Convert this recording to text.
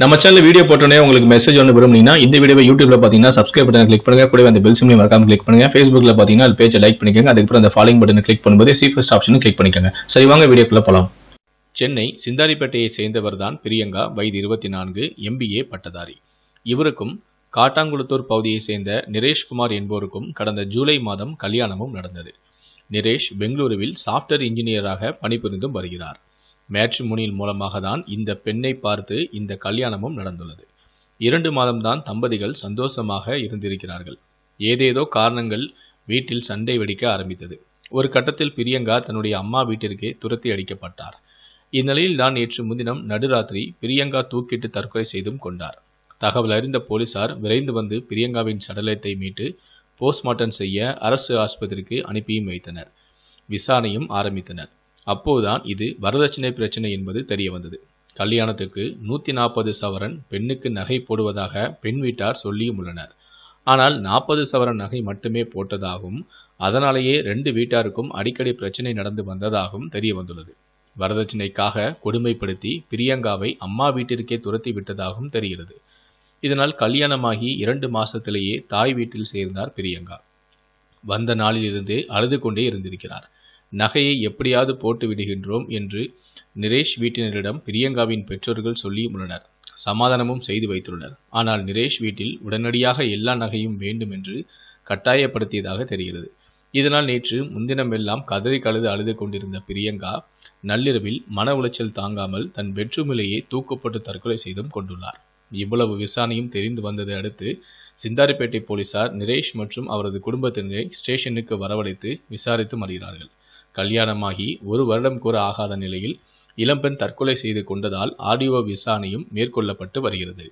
நம்ம channel video போட்டோன்னே உங்களுக்கு மெசேஜ் ஒன்று விரும்புனீங்கன்னா இந்த வீடியோ யூடியூப்ல பார்த்தீங்கன்னா சப்ஸ்கிரைப் பட்டன் கிளிக் பண்ணுங்க கூட அந்த பெல் சிம்லையும் மறக்காம கிளிக் பண்ணுங்க ஃபேஸ்புக்ல பார்த்தீங்கன்னா அது பேஜை லைக் பண்ணிக்கோங்க அதுக்கப்புறம் அந்த ஃபாலோயிங் பட்டன் கிளிக் பண்ணும்போது சீஃபஸ்ட் ஆப்ஷன் கிளிக் பண்ணிக்கோங்க சரி வாங்க வீடியோக்குள்ள போகலாம் சென்னை சிந்தாரிப்பேட்டையை சேர்ந்தவர் தான் பிரியங்கா வயது இருபத்தி நான்கு எம்பிஏ பட்டதாரி இவருக்கும் காட்டாங்குளத்தூர் பகுதியை சேர்ந்த நிரேஷ்குமார் என்போருக்கும் கடந்த ஜூலை மாதம் கல்யாணமும் நடந்தது நிரேஷ் பெங்களூருவில் சாஃப்ட்வேர் இன்ஜினியராக பணிபுரிந்தும் வருகிறார் மேட்ரிமோனியின் மூலமாக தான் இந்த பெண்ணை பார்த்து இந்த கல்யாணமும் நடந்துள்ளது இரண்டு மாதம்தான் தம்பதிகள் சந்தோஷமாக இருந்திருக்கிறார்கள் ஏதேதோ காரணங்கள் வீட்டில் சண்டை வெடிக்க ஆரம்பித்தது ஒரு கட்டத்தில் பிரியங்கா தன்னுடைய அம்மா வீட்டிற்கே துரத்தி அடிக்கப்பட்டார் இந்நிலையில் தான் நேற்று முன்தினம் நடுராத்திரி பிரியங்கா தூக்கிட்டு தற்கொலை செய்தும் கொண்டார் தகவல் அறிந்த போலீசார் விரைந்து வந்து பிரியங்காவின் சடலத்தை மீட்டு போஸ்ட்மார்ட்டம் செய்ய அரசு ஆஸ்பத்திரிக்கு அனுப்பியும் வைத்தனர் விசாரணையும் ஆரம்பித்தனர் அப்போதுதான் இது வரதட்சணை பிரச்சனை என்பது தெரிய வந்தது கல்யாணத்துக்கு நூற்றி நாற்பது சவரன் பெண்ணுக்கு நகை போடுவதாக பெண் வீட்டார் சொல்லியும் உள்ளனர் ஆனால் நாற்பது சவரன் நகை மட்டுமே போட்டதாகவும் அதனாலேயே ரெண்டு வீட்டாருக்கும் அடிக்கடி பிரச்சனை நடந்து வந்ததாகவும் தெரிய வந்துள்ளது வரதட்சணைக்காக கொடுமைப்படுத்தி பிரியங்காவை அம்மா வீட்டிற்கே துரத்தி விட்டதாகவும் தெரிகிறது இதனால் கல்யாணமாகி இரண்டு மாசத்திலேயே தாய் வீட்டில் சேர்ந்தார் பிரியங்கா வந்த நாளிலிருந்து அழுது கொண்டே இருந்திருக்கிறார் நகையை எப்படியாவது போட்டு விடுகின்றோம் என்று நிரேஷ் வீட்டினரிடம் பிரியங்காவின் பெற்றோர்கள் சொல்லியும் உள்ளனர் சமாதானமும் செய்து வைத்துள்ளனர் ஆனால் நிரேஷ் வீட்டில் உடனடியாக எல்லா நகையும் வேண்டும் என்று கட்டாயப்படுத்தியதாக தெரிகிறது இதனால் நேற்று முன்தினமெல்லாம் கதறி கழுது அழுது கொண்டிருந்த பிரியங்கா நள்ளிரவில் மன உளைச்சல் தாங்காமல் தன் பெட்ரூமிலேயே தூக்கப்பட்டு தற்கொலை செய்தும் கொண்டுள்ளார் இவ்வளவு விசாரணையும் தெரிந்து வந்ததை அடுத்து சிந்தாரிப்பேட்டை போலீசார் நிரேஷ் மற்றும் அவரது குடும்பத்தினரை ஸ்டேஷனுக்கு வரவழைத்து விசாரித்து வருகிறார்கள் கல்யாணமாகி ஒரு வருடம் கூட ஆகாத நிலையில் இளம்பெண் தற்கொலை செய்து கொண்டதால் ஆடியோ விசாரணையும் மேற்கொள்ளப்பட்டு வருகிறது